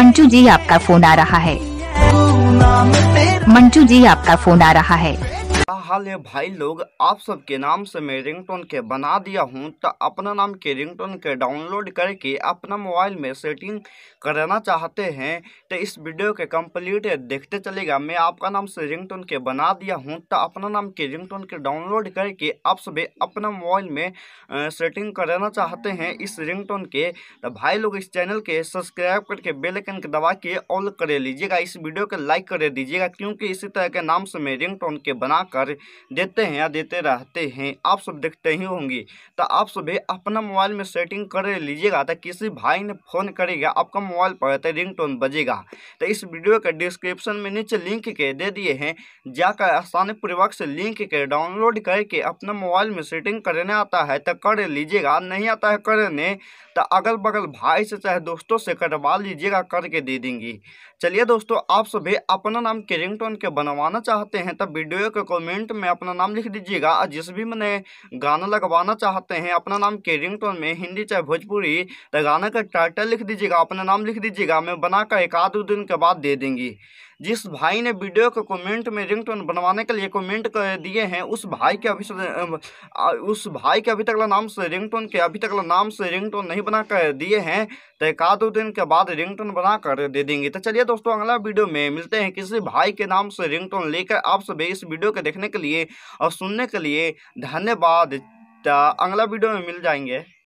मंजू जी आपका फोन आ रहा है मंजू जी आपका फोन आ रहा है क्या हाल है भाई लोग आप सबके नाम से मैं रिंगटोन के बना दिया हूँ तो अपना नाम के रिंगटोन के डाउनलोड करके अपना मोबाइल में सेटिंग करना चाहते हैं तो इस वीडियो के कंप्लीट देखते चलेगा मैं आपका नाम से रिंगटोन के बना दिया हूँ तो अपना नाम के रिंगटोन के डाउनलोड करके आप सभी अपना मोबाइल में सेटिंग करना चाहते हैं इस रिंग के तो भाई लोग इस चैनल के सब्सक्राइब करके बेलकन के दबा के ऑल कर लीजिएगा इस वीडियो को लाइक कर दीजिएगा क्योंकि इसी तरह के नाम से मैं रिंग के बनाकर जानकारी देते हैं या देते रहते हैं आप सब देखते ही होंगे तो आप सभी अपना मोबाइल में सेटिंग कर लीजिएगा तो किसी भाई ने फ़ोन करेगा आपका मोबाइल पर तो रिंग टोन बजेगा तो इस वीडियो के डिस्क्रिप्शन में नीचे लिंक के दे दिए हैं जाकर पूर्वक से लिंक के डाउनलोड करके अपना मोबाइल में सेटिंग करने आता है तो कर लीजिएगा नहीं आता है करने तो अगल बगल भाई से चाहे दोस्तों से करवा लीजिएगा करके दे देंगी चलिए दोस्तों आप सभी अपना नाम के रिंगटोन के बनवाना चाहते हैं तो वीडियो को कमेंट में अपना नाम लिख दीजिएगा और जिस भी मैंने गाना लगवाना चाहते हैं अपना नाम के रिंगटोन में हिंदी चाहे भोजपुरी तो गाना का टाइटल लिख दीजिएगा अपना नाम लिख दीजिएगा मैं बनाकर एक आध दो दिन के बाद दे देंगी जिस भाई ने वीडियो को कमेंट में रिंगटोन बनवाने के लिए कमेंट कर दिए हैं उस भाई के अभी उस भाई के अभी तक नाम से रिंगटोन के अभी तक नाम से रिंगटोन नहीं बना कर दिए हैं तो एक आध दो दिन के बाद रिंगटोन बना कर दे देंगे तो चलिए दोस्तों अगला वीडियो में मिलते हैं किसी भाई के नाम से रिंगटोन लेकर आप सभी इस वीडियो को देखने के लिए और सुनने के लिए धन्यवाद अगला वीडियो में मिल जाएंगे